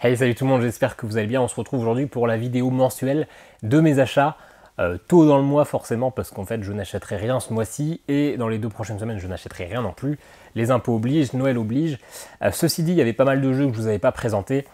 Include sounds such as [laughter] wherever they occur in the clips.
Hey salut tout le monde, j'espère que vous allez bien. On se retrouve aujourd'hui pour la vidéo mensuelle de mes achats. Euh, tôt dans le mois forcément parce qu'en fait je n'achèterai rien ce mois-ci et dans les deux prochaines semaines je n'achèterai rien non plus les impôts obligent, Noël oblige. Euh, ceci dit, il y avait pas mal de jeux que je vous avais pas présentés.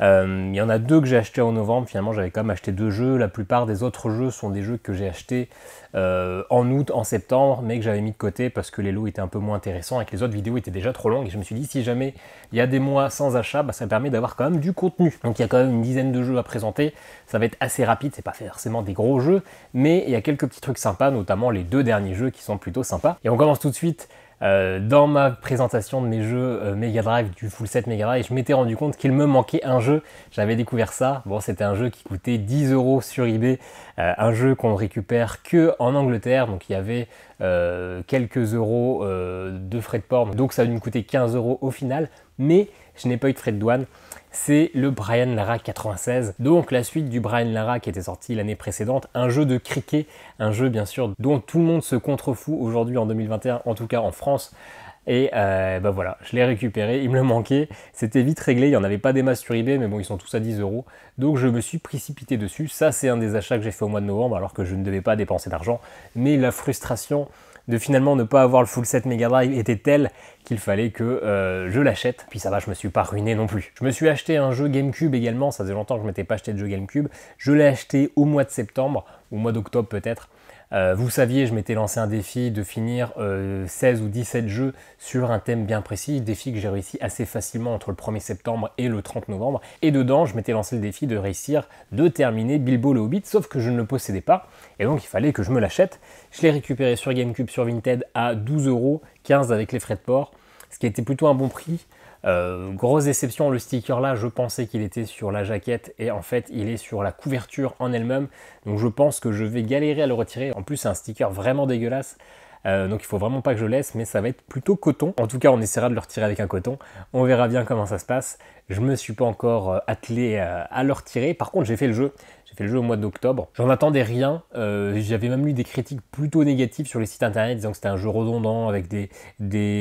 Euh, il y en a deux que j'ai achetés en novembre, finalement j'avais quand même acheté deux jeux. La plupart des autres jeux sont des jeux que j'ai achetés euh, en août, en septembre, mais que j'avais mis de côté parce que les lots étaient un peu moins intéressants et que les autres vidéos étaient déjà trop longues. Et je me suis dit, si jamais il y a des mois sans achat, bah, ça permet d'avoir quand même du contenu. Donc il y a quand même une dizaine de jeux à présenter. Ça va être assez rapide, c'est pas forcément des gros jeux, mais il y a quelques petits trucs sympas, notamment les deux derniers jeux qui sont plutôt sympas. Et on commence tout de suite euh, dans ma présentation de mes jeux euh, Mega Drive, du full set Mega Drive, je m'étais rendu compte qu'il me manquait un jeu. J'avais découvert ça. Bon, c'était un jeu qui coûtait 10 euros sur eBay euh, un jeu qu'on récupère que en Angleterre, donc il y avait euh, quelques euros euh, de frais de port, donc ça a dû me coûter 15 euros au final, mais je n'ai pas eu de frais de douane. C'est le Brian Lara 96, donc la suite du Brian Lara qui était sorti l'année précédente, un jeu de cricket, un jeu bien sûr dont tout le monde se contrefout aujourd'hui en 2021, en tout cas en France, et ben voilà, je l'ai récupéré, il me le manquait, c'était vite réglé, il n'y en avait pas des masses sur eBay, mais bon, ils sont tous à 10 euros. Donc je me suis précipité dessus. Ça, c'est un des achats que j'ai fait au mois de novembre, alors que je ne devais pas dépenser d'argent. Mais la frustration de finalement ne pas avoir le full set Mega Drive était telle qu'il fallait que euh, je l'achète. Puis ça va, je me suis pas ruiné non plus. Je me suis acheté un jeu GameCube également, ça faisait longtemps que je m'étais pas acheté de jeu GameCube. Je l'ai acheté au mois de septembre, au mois d'octobre peut-être. Euh, vous saviez, je m'étais lancé un défi de finir 16 euh, ou 17 jeux sur un thème bien précis, défi que j'ai réussi assez facilement entre le 1er septembre et le 30 novembre. Et dedans, je m'étais lancé le défi de réussir de terminer Bilbo le Hobbit, sauf que je ne le possédais pas, et donc il fallait que je me l'achète. Je l'ai récupéré sur GameCube, sur Vinted, à 12 euros, avec les frais de port, ce qui était plutôt un bon prix. Euh, grosse déception, le sticker là, je pensais qu'il était sur la jaquette et en fait il est sur la couverture en elle-même. Donc je pense que je vais galérer à le retirer. En plus c'est un sticker vraiment dégueulasse. Euh, donc il faut vraiment pas que je laisse, mais ça va être plutôt coton. En tout cas, on essaiera de le retirer avec un coton. On verra bien comment ça se passe. Je me suis pas encore euh, attelé euh, à leur tirer. Par contre, j'ai fait le jeu. J'ai fait le jeu au mois d'octobre. J'en attendais rien. Euh, j'avais même lu des critiques plutôt négatives sur les sites internet disant que c'était un jeu redondant avec des,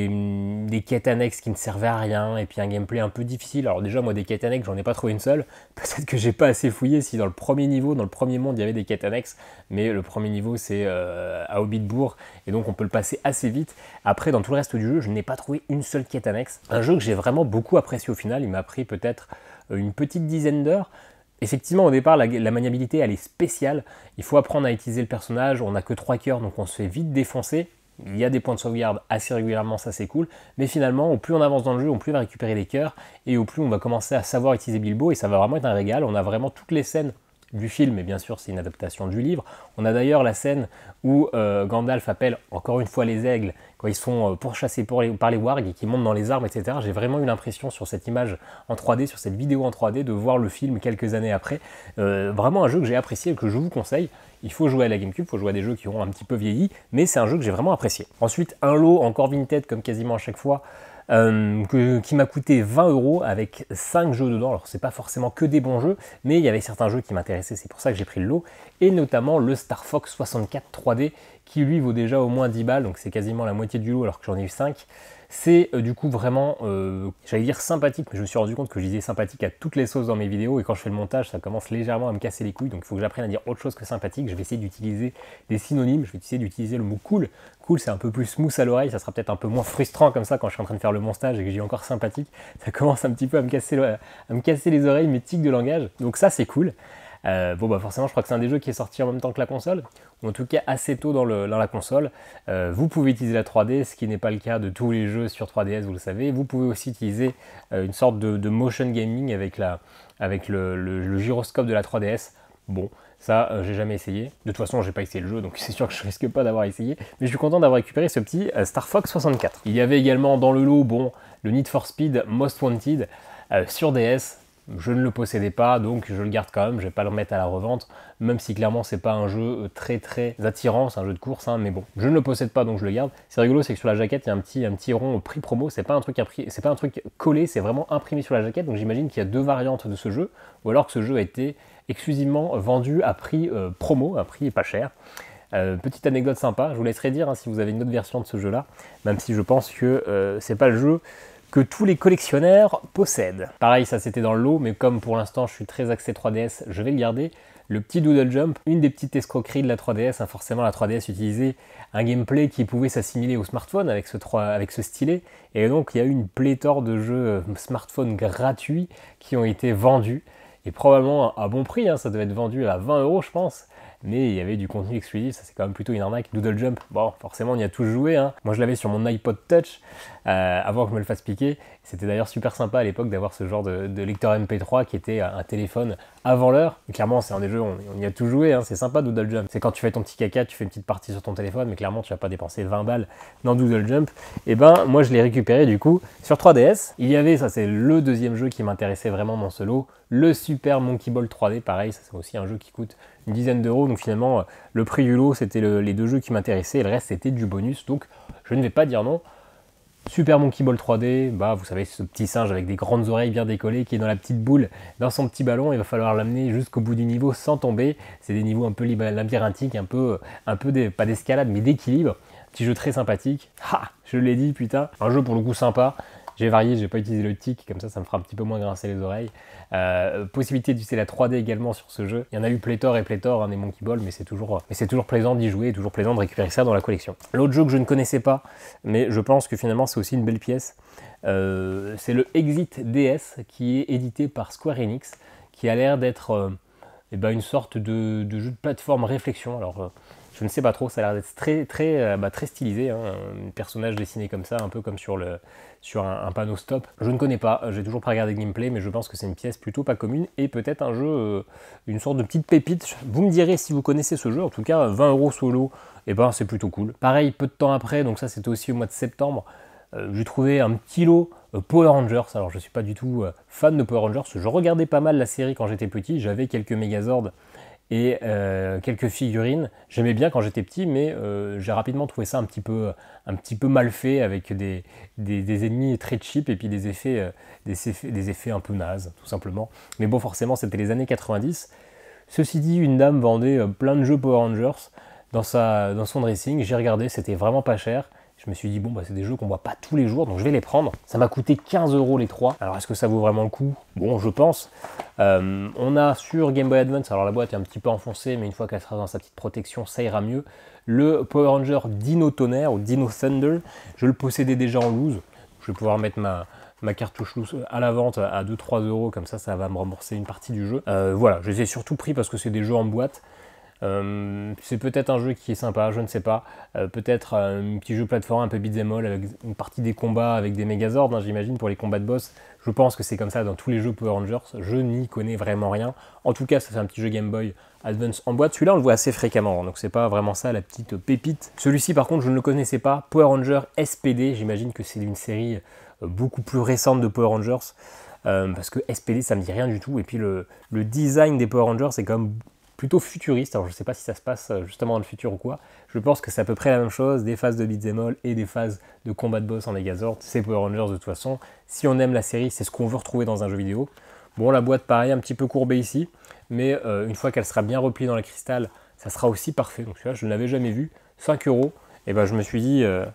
mm, des, quêtes annexes qui ne servaient à rien et puis un gameplay un peu difficile. Alors déjà, moi, des quêtes annexes, j'en ai pas trouvé une seule. [laughs] Peut-être que j'ai pas assez fouillé si dans le premier niveau, dans le premier monde, il y avait des quêtes annexes. Mais le premier niveau, c'est à Hobbitbourg et donc on peut le passer assez vite. Après, dans tout le reste du jeu, je n'ai pas trouvé une seule quête annexe. Un jeu que j'ai vraiment beaucoup apprécié au final. Il m'a pris peut-être euh, une petite dizaine d'heures. Effectivement, au départ, la, maniabilité, elle est spéciale. Il faut apprendre à utiliser le personnage. On n'a que 3 cœurs, donc on se fait vite défoncer. Il y a des points de sauvegarde assez régulièrement, ça c'est cool. Mais finalement, au plus on avance dans le jeu, au plus on va récupérer les cœurs et au plus on va commencer à savoir utiliser Bilbo. Et ça va vraiment être un régal. On a vraiment toutes les scènes du film, et bien sûr c'est une adaptation du livre. On a d'ailleurs la scène où euh, Gandalf appelle encore une fois les aigles quand ils sont euh, pourchassés par les wargs et qui montent dans les arbres, etc. J'ai vraiment eu l'impression sur cette image en 3D, sur cette vidéo en 3D, de voir le film quelques années après. Euh, vraiment un jeu que j'ai apprécié et que je vous conseille. Il faut jouer à la GameCube, il faut jouer à des jeux qui ont un petit peu vieilli, mais c'est un jeu que j'ai vraiment apprécié. Ensuite, un lot encore vintage comme quasiment à chaque fois. Euh, qui m'a coûté 20 euros avec 5 jeux dedans. Alors c'est pas forcément que des bons jeux, mais il y avait certains jeux qui m'intéressaient, c'est pour ça que j'ai pris le lot, et notamment le Star Fox 64 3D qui lui vaut déjà au moins 10 balles, donc c'est quasiment la moitié du lot alors que j'en ai eu 5. C'est euh, du coup vraiment, euh, j'allais dire sympathique, mais je me suis rendu compte que je disais sympathique à toutes les sauces dans mes vidéos et quand je fais le montage, ça commence légèrement à me casser les couilles, donc il faut que j'apprenne à dire autre chose que sympathique. Je vais essayer d'utiliser des synonymes, je vais essayer d'utiliser le mot cool. Cool, c'est un peu plus smooth à l'oreille, ça sera peut-être un peu moins frustrant comme ça quand je suis en train de faire le montage et que j'ai encore sympathique. Ça commence un petit peu à me casser, à me casser les oreilles, mes tics de langage. Donc ça, c'est cool. Euh, bon, bah forcément, je crois que c'est un des jeux qui est sorti en même temps que la console, ou en tout cas assez tôt dans, la console. Euh, vous pouvez utiliser la 3D, ce qui n'est pas le cas de tous les jeux sur 3DS, vous le savez. Vous pouvez aussi utiliser euh, une sorte de, motion gaming avec, la, avec le, gyroscope de la 3DS. Bon, ça, j'ai jamais essayé. De toute façon, j'ai pas essayé le jeu, donc [laughs] c'est sûr que je risque pas d'avoir essayé. Mais je suis content d'avoir récupéré ce petit Star Fox 64. Il y avait également dans le lot, bon, le Need for Speed Most Wanted sur DS je ne le possédais pas, donc je le garde quand même, je vais pas le mettre à la revente, même si clairement c'est pas un jeu euh, très très attirant, c'est un jeu de course, hein, mais bon, je ne le possède pas donc je le garde. C'est rigolo, c'est que sur la jaquette il y a un petit, un petit rond prix promo, c'est pas un truc pas un truc collé, c'est vraiment imprimé sur la jaquette, donc j'imagine qu'il y a deux variantes de ce jeu, ou alors que ce jeu a été exclusivement vendu à prix euh, promo, à prix pas cher. Euh, petite anecdote sympa, je vous laisserai dire hein, si vous avez une autre version de ce jeu-là, même si je pense que c'est pas le jeu que tous les collectionneurs possèdent. Pareil, ça c'était dans le lot, mais comme pour l'instant je suis très axé 3DS, je vais le garder. Le petit Doodle Jump, une des petites escroqueries de la 3DS, hein, forcément la 3DS utilisait un gameplay qui pouvait s'assimiler au smartphone avec ce, avec ce stylet, et donc il y a eu une pléthore de jeux euh, smartphone gratuits qui ont été vendus, et probablement à bon prix, hein, ça devait être vendu à 20 euros je pense, mais il y avait du contenu exclusif, ça c'est quand même plutôt une arnaque. Doodle Jump, bon, forcément on y a tous joué, hein. moi je l'avais sur mon iPod Touch euh, avant que je me le fasse piquer, c'était d'ailleurs super sympa à l'époque d'avoir ce genre de, lecteur MP3 qui était euh, un téléphone avant l'heure. Clairement, c'est un des jeux, on, on y a tout joué, hein. c'est sympa Doodle Jump. C'est quand tu fais ton petit caca, tu fais une petite partie sur ton téléphone, mais clairement, tu vas pas dépenser 20 balles dans Doodle Jump. Et eh ben, moi, je l'ai récupéré du coup sur 3DS. Il y avait, ça c'est le deuxième jeu qui m'intéressait vraiment dans ce lot, le Super Monkey Ball 3D, pareil, ça c'est aussi un jeu qui coûte une dizaine d'euros. Donc finalement, euh, le prix du lot, c'était les deux jeux qui m'intéressaient, et le reste, c'était du bonus. Donc, je ne vais pas dire non. Super Monkey Ball 3D, bah vous savez ce petit singe avec des grandes oreilles bien décollées qui est dans la petite boule, dans son petit ballon, il va falloir l'amener jusqu'au bout du niveau sans tomber. C'est des niveaux un peu labyrinthiques, un peu, un peu des, pas d'escalade mais d'équilibre. Petit jeu très sympathique. Ha Je l'ai dit putain, un jeu pour le coup sympa j'ai varié, j'ai pas utilisé le tic, comme ça, ça me fera un petit peu moins grincer les oreilles. Euh, possibilité d'utiliser la 3D également sur ce jeu. Il y en a eu pléthore et pléthore, un hein, des Monkey Ball, mais c'est toujours, toujours plaisant d'y jouer, et toujours plaisant de récupérer ça dans la collection. L'autre jeu que je ne connaissais pas, mais je pense que finalement c'est aussi une belle pièce, euh, c'est le Exit DS qui est édité par Square Enix, qui a l'air d'être euh, eh ben, une sorte de, de, jeu de plateforme réflexion. Alors je ne sais pas trop, ça a l'air d'être très, très, euh, bah, très stylisé, hein, un personnage dessiné comme ça, un peu comme sur, le, sur un, panneau stop. Je ne connais pas, j'ai toujours pas regardé le gameplay, mais je pense que c'est une pièce plutôt pas commune et peut-être un jeu, euh, une sorte de petite pépite. Vous me direz si vous connaissez ce jeu, en tout cas 20 euros solo, et eh ben c'est plutôt cool. Pareil, peu de temps après, donc ça c'était aussi au mois de septembre, euh, j'ai trouvé un petit lot Power Rangers. Alors je ne suis pas du tout fan de Power Rangers, je regardais pas mal la série quand j'étais petit, j'avais quelques Megazords et euh, quelques figurines. J'aimais bien quand j'étais petit, mais euh, j'ai rapidement trouvé ça un petit peu, un petit peu mal fait, avec des, ennemis très cheap et puis des effets, euh, des un peu nazes, tout simplement. Mais bon, forcément, c'était les années 90. Ceci dit, une dame vendait plein de jeux Power Rangers dans, sa, dans son dressing. J'ai regardé, c'était vraiment pas cher. Je me suis dit, bon, bah, c'est des jeux qu'on voit pas tous les jours, donc je vais les prendre. Ça m'a coûté 15 euros les trois. Alors, est-ce que ça vaut vraiment le coup Bon, je pense. Euh, on a sur Game Boy Advance, alors la boîte est un petit peu enfoncée, mais une fois qu'elle sera dans sa petite protection, ça ira mieux. Le Power Ranger Dino Tonnerre ou Dino Thunder, je le possédais déjà en loose. Je vais pouvoir mettre ma, ma cartouche loose à la vente à 2-3 euros, comme ça, ça va me rembourser une partie du jeu. Euh, voilà, je les ai surtout pris parce que c'est des jeux en boîte. Euh, c'est peut-être un jeu qui est sympa, je ne sais pas. Euh, peut-être euh, un petit jeu plateforme un peu beat'em avec une partie des combats avec des Megazords, hein, j'imagine, pour les combats de boss. Je pense que c'est comme ça dans tous les jeux Power Rangers. Je n'y connais vraiment rien. En tout cas, ça fait un petit jeu Game Boy Advance en boîte. Celui-là, on le voit assez fréquemment, hein, donc c'est pas vraiment ça la petite pépite. Celui-ci, par contre, je ne le connaissais pas. Power Ranger SPD, j'imagine que c'est une série beaucoup plus récente de Power Rangers. parce que SPD ça me dit rien du tout et puis le, le design des Power Rangers c'est comme plutôt futuriste. Alors je ne sais pas si ça se passe euh, justement dans le futur ou quoi. Je pense que c'est à peu près la même chose, des phases de beat'em all et des phases de combat de boss en Megazord. C'est Power Rangers de toute façon. Si on aime la série, c'est ce qu'on veut retrouver dans un jeu vidéo. Bon, la boîte pareil, un petit peu courbée ici, mais euh, une fois qu'elle sera bien repliée dans le cristal, ça sera aussi parfait. Donc tu je ne l'avais jamais vu. 5 euros. Et eh ben je me suis dit, euh,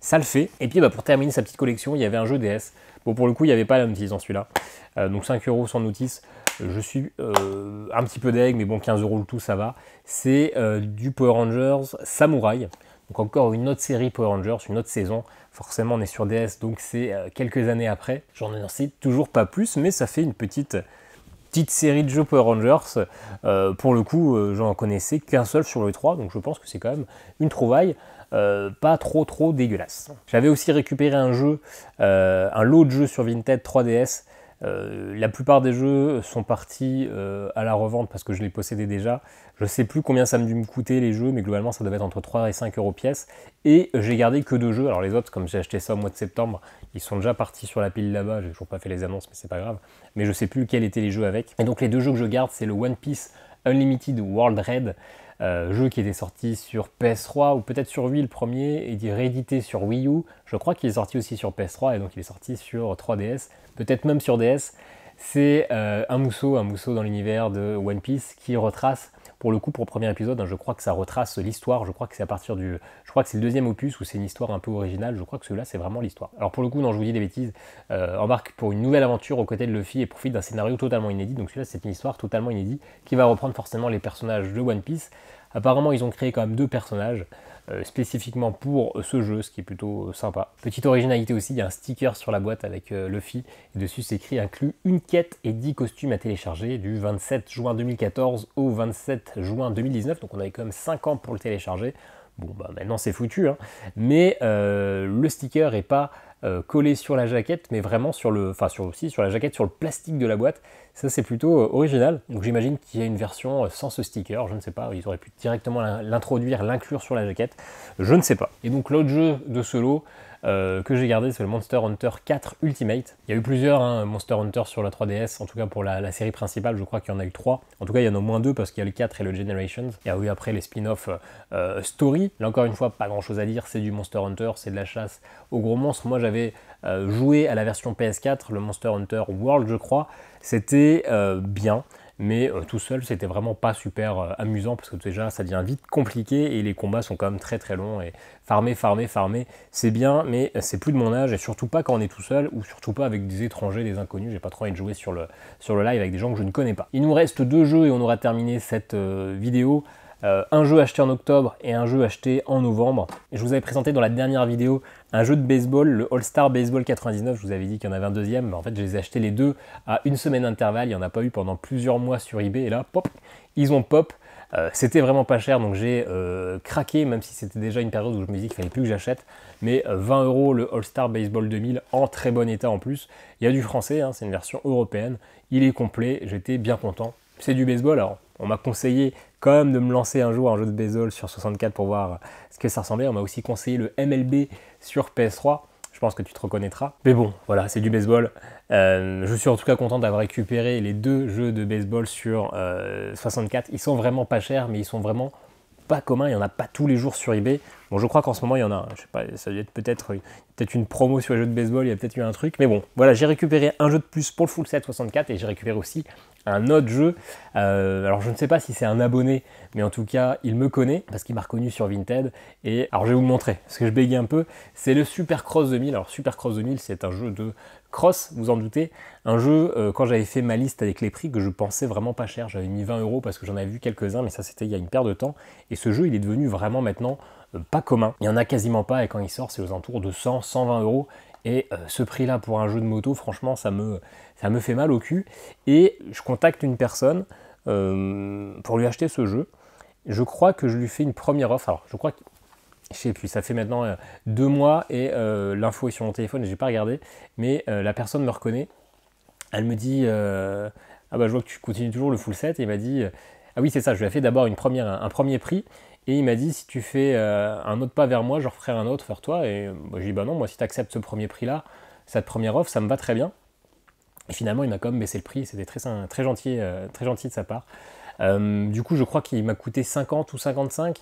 ça le fait. Et puis bah, pour terminer sa petite collection, il y avait un jeu DS. Bon, pour le coup, il n'y avait pas la notice dans celui-là. Euh, donc 5 euros sans notice. Je suis euh, un petit peu deg, mais bon, 15 euros le tout, ça va. C'est euh, du Power Rangers Samurai. Donc encore une autre série Power Rangers, une autre saison. Forcément, on est sur DS, donc c'est quelques années après. J'en ai lancé toujours pas plus, mais ça fait une petite, petite série de jeux Power Rangers. pour le coup, j'en connaissais qu'un seul sur le 3, donc je pense que c'est quand même une trouvaille. Euh, pas trop trop dégueulasse. J'avais aussi récupéré un jeu, euh, un lot de jeux sur Vinted 3DS. Euh, la plupart des jeux sont partis à la revente parce que je les possédais déjà. Je ne sais plus combien ça me dû me coûter les jeux, mais globalement ça devait être entre 3 et 5 euros pièce. Et j'ai gardé que deux jeux. Alors les autres, comme j'ai acheté ça au mois de septembre, ils sont déjà partis sur la pile là-bas. J'ai toujours pas fait les annonces, mais c'est pas grave. Mais je sais plus quels étaient les jeux avec. Et donc les deux jeux que je garde, c'est le One Piece Unlimited World Red euh, jeu qui était sorti sur PS3 ou peut-être sur Wii le premier et est réédité sur Wii U. Je crois qu'il est sorti aussi sur PS3 et donc il est sorti sur 3DS, peut-être même sur DS. C'est euh, un mousseau, un mousseau dans l'univers de One Piece qui retrace pour le coup, pour le premier épisode, hein, je crois que ça retrace l'histoire. Je crois que c'est à partir du. Je crois que c'est le deuxième opus où c'est une histoire un peu originale. Je crois que celui-là, c'est vraiment l'histoire. Alors pour le coup, non, je vous dis des bêtises. Euh, embarque pour une nouvelle aventure aux côtés de Luffy et profite d'un scénario totalement inédit. Donc celui-là, c'est une histoire totalement inédite qui va reprendre forcément les personnages de One Piece. Apparemment, ils ont créé quand même deux personnages. Euh, spécifiquement pour ce jeu, ce qui est plutôt euh, sympa. Petite originalité aussi, il y a un sticker sur la boîte avec euh, Luffy, et dessus s'écrit inclut une quête et 10 costumes à télécharger du 27 juin 2014 au 27 juin 2019, donc on avait quand même 5 ans pour le télécharger. Bon, bah maintenant c'est foutu, hein. mais le sticker est pas euh, collé sur la jaquette, mais vraiment sur le, enfin sur aussi sur la jaquette, sur le plastique de la boîte. Ça c'est plutôt euh, original. Donc j'imagine qu'il y a une version euh, sans ce sticker. Je ne sais pas. Ils auraient pu directement l'introduire, l'inclure sur la jaquette. Je ne sais pas. Et donc l'autre jeu de solo que j'ai gardé, c'est le Monster Hunter 4 Ultimate. Il y a eu plusieurs hein, Monster Hunter sur la 3DS, en tout cas pour la, série principale, je crois qu'il y en a eu 3. En tout cas, il y en a au moins deux parce qu'il y a le 4 et le Generations. Il y a eu après les spin-off Story. Là encore une fois, pas grand chose à dire, c'est du Monster Hunter, c'est de la chasse aux gros monstres, Moi, j'avais j'avais euh, joué à la version PS4, le Monster Hunter World, je crois, c'était euh, bien. Mais euh, tout seul, c'était vraiment pas super amusant parce que déjà, ça devient vite compliqué et les combats sont quand même très très longs. Et farmer, farmer, farmer, c'est bien, mais c'est plus de mon âge et surtout pas quand on est tout seul ou surtout pas avec des étrangers, des inconnus. J'ai pas trop envie de jouer sur le, sur le live avec des gens que je ne connais pas. Il nous reste deux jeux et on aura terminé cette vidéo. un jeu acheté en octobre et un jeu acheté en novembre. Je vous avais présenté dans la dernière vidéo un jeu de baseball, le All-Star Baseball 99, je vous avais dit qu'il y en avait un deuxième, mais en fait je les ai achetés les deux à une semaine d'intervalle, il n'y en a pas eu pendant plusieurs mois sur eBay, et là, pop, ils ont pop. Euh, c'était vraiment pas cher, donc j'ai euh, craqué, même si c'était déjà une période où je me disais qu'il fallait plus que j'achète. Mais 20 euh, euros le All-Star Baseball 2000 en très bon état en plus. Il y a du français, hein, c'est une version européenne. Il est complet, j'étais bien content. C'est du baseball alors. On m'a conseillé quand même de me lancer un jour un jeu de baseball sur 64 pour voir ce que ça ressemblait. On m'a aussi conseillé le MLB sur PS3. Je pense que tu te reconnaîtras. Mais bon, voilà, c'est du baseball. Euh, je suis en tout cas content d'avoir récupéré les deux jeux de baseball sur 64. Euh, ils sont vraiment pas chers, mais ils sont vraiment pas communs. Il n'y en a pas tous les jours sur eBay. Bon, je crois qu'en ce moment, il y en a. Je sais pas, ça doit être peut-être euh, peut une promo sur les jeux de baseball. Il y a peut-être eu un truc. Mais bon, voilà, j'ai récupéré un jeu de plus pour le full set 64 et j'ai récupéré aussi un autre jeu. Euh, alors je ne sais pas si c'est un abonné, mais en tout cas il me connaît parce qu'il m'a reconnu sur Vinted. Et alors je vais vous montrer, parce que je bégaye un peu. C'est le Super Cross 2000. Alors Super Cross 2000, c'est un jeu de cross, vous en doutez. Un jeu, euh, quand j'avais fait ma liste avec les prix, que je pensais vraiment pas cher. J'avais mis 20 euros parce que j'en avais vu quelques-uns, mais ça c'était il y a une paire de temps. Et ce jeu, il est devenu vraiment maintenant euh, pas commun. Il n'y en a quasiment pas et quand il sort, c'est aux entours de 100, 120 euros. Et euh, ce prix-là pour un jeu de moto, franchement, ça me, fait mal au cul. Et je contacte une personne euh, pour lui acheter ce jeu. Je crois que je lui fais une première offre. Alors, je crois que. Je sais plus, ça fait maintenant euh, deux mois et l'info est sur mon téléphone et n'ai pas regardé. Mais la personne me reconnaît. Elle me dit Ah bah, je vois que tu continues toujours le full set. Et elle m'a dit Ah oui, c'est ça, je lui ai fait d'abord un premier prix. Et il m'a dit si tu fais euh, un autre pas vers moi, je referai un autre vers toi. Et moi j'ai dit bah non, moi si tu acceptes ce premier prix-là, cette première offre, ça me va très bien. Et finalement, il m'a quand même baissé le prix. C'était très, très, gentil, euh, très gentil de sa part. Euh, du coup, je crois qu'il m'a coûté 50 ou 55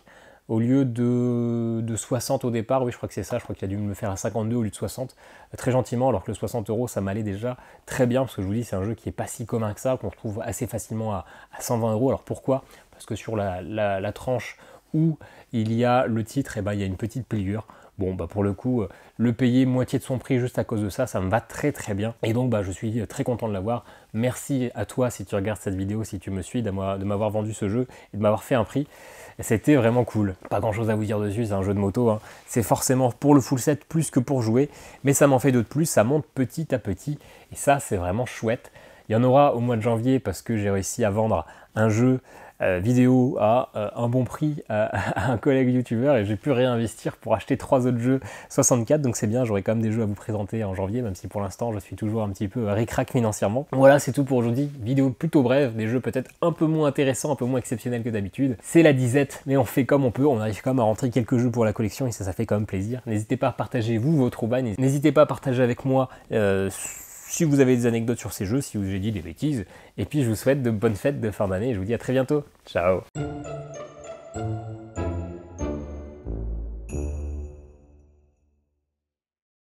au lieu de, 60 au départ. Oui, je crois que c'est ça. Je crois qu'il a dû me le faire à 52 au lieu de 60. Très gentiment, alors que le 60 euros, ça m'allait déjà très bien. Parce que je vous dis, c'est un jeu qui est pas si commun que ça, qu'on retrouve assez facilement à, 120 euros. Alors pourquoi Parce que sur la tranche où il y a le titre, et eh ben, il y a une petite pliure. Bon, bah pour le coup, euh, le payer moitié de son prix juste à cause de ça, ça me va très très bien. Et donc, bah, je suis euh, très content de l'avoir. Merci à toi si tu regardes cette vidéo, si tu me suis, de m'avoir vendu ce jeu et de m'avoir fait un prix. C'était vraiment cool. Pas grand chose à vous dire dessus, c'est un jeu de moto. Hein. C'est forcément pour le full set plus que pour jouer, mais ça m'en fait d'autres plus, ça monte petit à petit. Et ça, c'est vraiment chouette. Il y en aura au mois de janvier parce que j'ai réussi à vendre un jeu euh, vidéo à euh, un bon prix [laughs] à, un collègue youtubeur et j'ai pu réinvestir pour acheter trois autres jeux 64 donc c'est bien j'aurai quand même des jeux à vous présenter en janvier même si pour l'instant je suis toujours un petit peu euh, ricrac financièrement. Voilà c'est tout pour aujourd'hui, vidéo plutôt brève, des jeux peut-être un peu moins intéressants, un peu moins exceptionnel que d'habitude. C'est la disette mais on fait comme on peut, on arrive quand même à rentrer quelques jeux pour la collection et ça ça fait quand même plaisir. N'hésitez pas à partager vous vos trouvailles, n'hésitez pas à partager avec moi si vous avez des anecdotes sur ces jeux, si vous j'ai dit des bêtises. Et puis je vous souhaite de bonnes fêtes de fin d'année je vous dis à très bientôt. Ciao